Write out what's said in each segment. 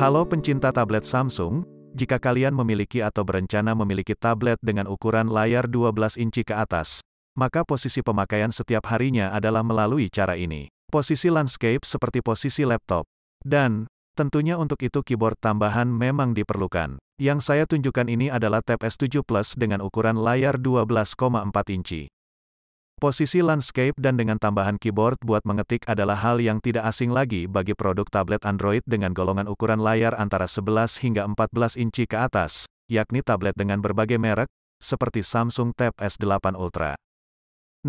Halo pencinta tablet Samsung, jika kalian memiliki atau berencana memiliki tablet dengan ukuran layar 12 inci ke atas, maka posisi pemakaian setiap harinya adalah melalui cara ini. Posisi landscape seperti posisi laptop. Dan, tentunya untuk itu keyboard tambahan memang diperlukan. Yang saya tunjukkan ini adalah Tab S7 Plus dengan ukuran layar 12,4 inci. Posisi landscape dan dengan tambahan keyboard buat mengetik adalah hal yang tidak asing lagi bagi produk tablet Android dengan golongan ukuran layar antara 11 hingga 14 inci ke atas, yakni tablet dengan berbagai merek, seperti Samsung Tab S8 Ultra.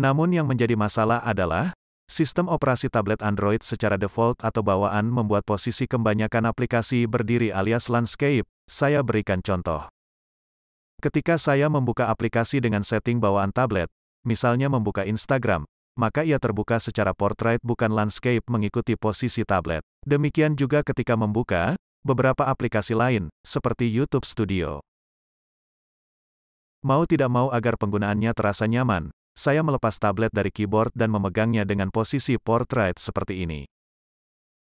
Namun yang menjadi masalah adalah, sistem operasi tablet Android secara default atau bawaan membuat posisi kebanyakan aplikasi berdiri alias landscape, saya berikan contoh. Ketika saya membuka aplikasi dengan setting bawaan tablet, misalnya membuka Instagram, maka ia terbuka secara portrait bukan landscape mengikuti posisi tablet. Demikian juga ketika membuka beberapa aplikasi lain, seperti YouTube Studio. Mau tidak mau agar penggunaannya terasa nyaman, saya melepas tablet dari keyboard dan memegangnya dengan posisi portrait seperti ini.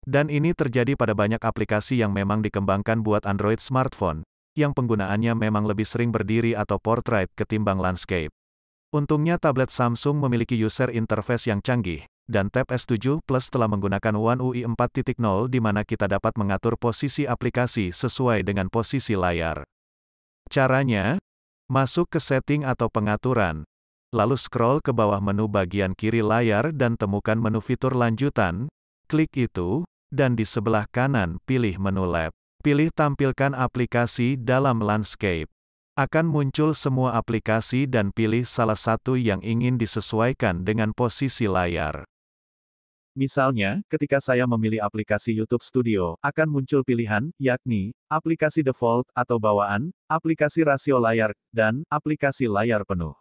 Dan ini terjadi pada banyak aplikasi yang memang dikembangkan buat Android smartphone, yang penggunaannya memang lebih sering berdiri atau portrait ketimbang landscape. Untungnya tablet Samsung memiliki user interface yang canggih, dan Tab S7 Plus telah menggunakan One UI 4.0 di mana kita dapat mengatur posisi aplikasi sesuai dengan posisi layar. Caranya, masuk ke setting atau pengaturan, lalu scroll ke bawah menu bagian kiri layar dan temukan menu fitur lanjutan, klik itu, dan di sebelah kanan pilih menu lab. Pilih tampilkan aplikasi dalam landscape. Akan muncul semua aplikasi dan pilih salah satu yang ingin disesuaikan dengan posisi layar. Misalnya, ketika saya memilih aplikasi YouTube Studio, akan muncul pilihan, yakni, aplikasi default atau bawaan, aplikasi rasio layar, dan aplikasi layar penuh.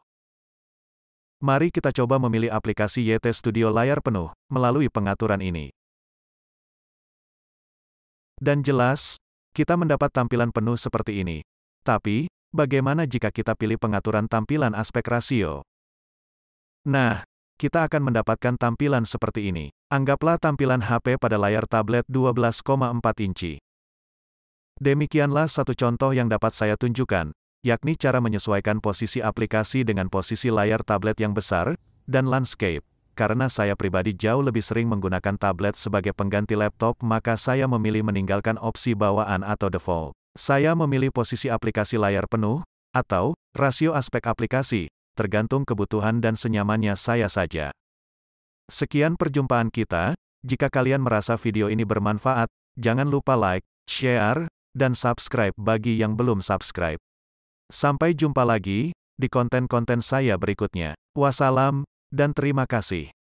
Mari kita coba memilih aplikasi YT Studio layar penuh, melalui pengaturan ini. Dan jelas, kita mendapat tampilan penuh seperti ini. Tapi, bagaimana jika kita pilih pengaturan tampilan aspek rasio? Nah, kita akan mendapatkan tampilan seperti ini. Anggaplah tampilan HP pada layar tablet 12,4 inci. Demikianlah satu contoh yang dapat saya tunjukkan, yakni cara menyesuaikan posisi aplikasi dengan posisi layar tablet yang besar, dan landscape. Karena saya pribadi jauh lebih sering menggunakan tablet sebagai pengganti laptop maka saya memilih meninggalkan opsi bawaan atau default. Saya memilih posisi aplikasi layar penuh, atau rasio aspek aplikasi, tergantung kebutuhan dan senyamannya saya saja. Sekian perjumpaan kita, jika kalian merasa video ini bermanfaat, jangan lupa like, share, dan subscribe bagi yang belum subscribe. Sampai jumpa lagi di konten-konten saya berikutnya. Wassalam, dan terima kasih.